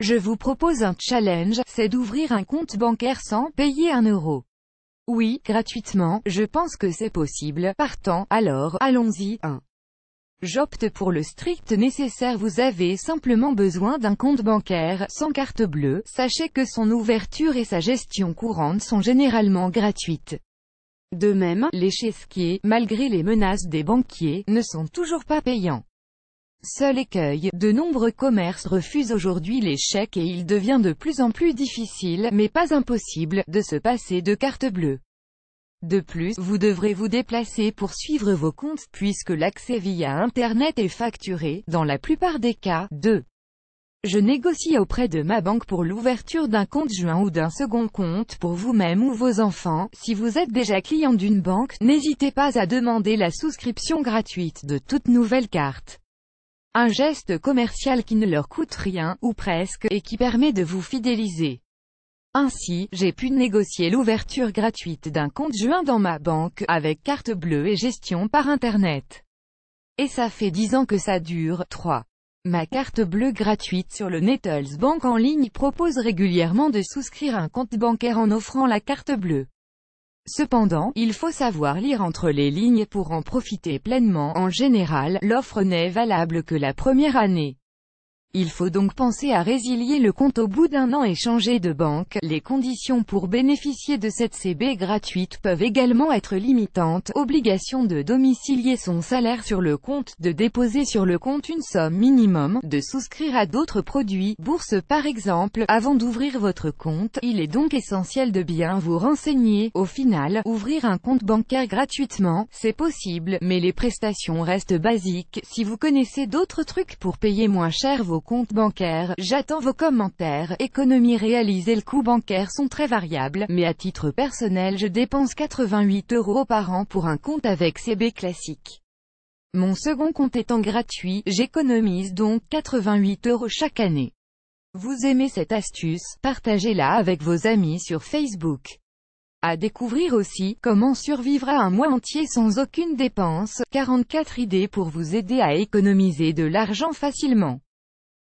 Je vous propose un challenge, c'est d'ouvrir un compte bancaire sans payer un euro. Oui, gratuitement, je pense que c'est possible, partant, alors, allons-y, 1. J'opte pour le strict nécessaire vous avez simplement besoin d'un compte bancaire, sans carte bleue, sachez que son ouverture et sa gestion courante sont généralement gratuites. De même, les chesquiers, malgré les menaces des banquiers, ne sont toujours pas payants. Seul écueil, de nombreux commerces refusent aujourd'hui les chèques et il devient de plus en plus difficile, mais pas impossible, de se passer de carte bleue. De plus, vous devrez vous déplacer pour suivre vos comptes, puisque l'accès via Internet est facturé, dans la plupart des cas. 2. Je négocie auprès de ma banque pour l'ouverture d'un compte joint ou d'un second compte pour vous-même ou vos enfants. Si vous êtes déjà client d'une banque, n'hésitez pas à demander la souscription gratuite de toute nouvelle carte. Un geste commercial qui ne leur coûte rien, ou presque, et qui permet de vous fidéliser. Ainsi, j'ai pu négocier l'ouverture gratuite d'un compte joint dans ma banque, avec carte bleue et gestion par Internet. Et ça fait 10 ans que ça dure. 3. Ma carte bleue gratuite sur le Nettles Bank en ligne propose régulièrement de souscrire un compte bancaire en offrant la carte bleue. Cependant, il faut savoir lire entre les lignes pour en profiter pleinement. En général, l'offre n'est valable que la première année. Il faut donc penser à résilier le compte au bout d'un an et changer de banque. Les conditions pour bénéficier de cette CB gratuite peuvent également être limitantes. Obligation de domicilier son salaire sur le compte, de déposer sur le compte une somme minimum, de souscrire à d'autres produits, bourse par exemple, avant d'ouvrir votre compte. Il est donc essentiel de bien vous renseigner. Au final, ouvrir un compte bancaire gratuitement, c'est possible, mais les prestations restent basiques. Si vous connaissez d'autres trucs pour payer moins cher vos compte bancaire, j'attends vos commentaires, économie réalisée le coût bancaire sont très variables, mais à titre personnel je dépense 88 euros par an pour un compte avec CB classique. Mon second compte étant gratuit, j'économise donc 88 euros chaque année. Vous aimez cette astuce, partagez-la avec vos amis sur Facebook. À découvrir aussi, comment survivre à un mois entier sans aucune dépense, 44 idées pour vous aider à économiser de l'argent facilement.